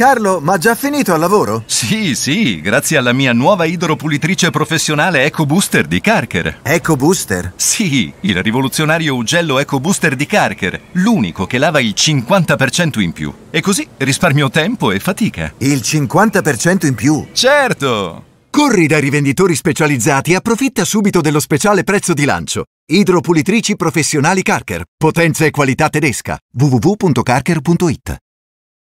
Carlo, ma già finito al lavoro? Sì, sì, grazie alla mia nuova idropulitrice professionale Eco Booster di Carker. Booster? Sì, il rivoluzionario ugello Booster di Carker, l'unico che lava il 50% in più. E così risparmio tempo e fatica. Il 50% in più? Certo! Corri dai rivenditori specializzati e approfitta subito dello speciale prezzo di lancio. Idropulitrici professionali Carker, potenza e qualità tedesca. www.carker.it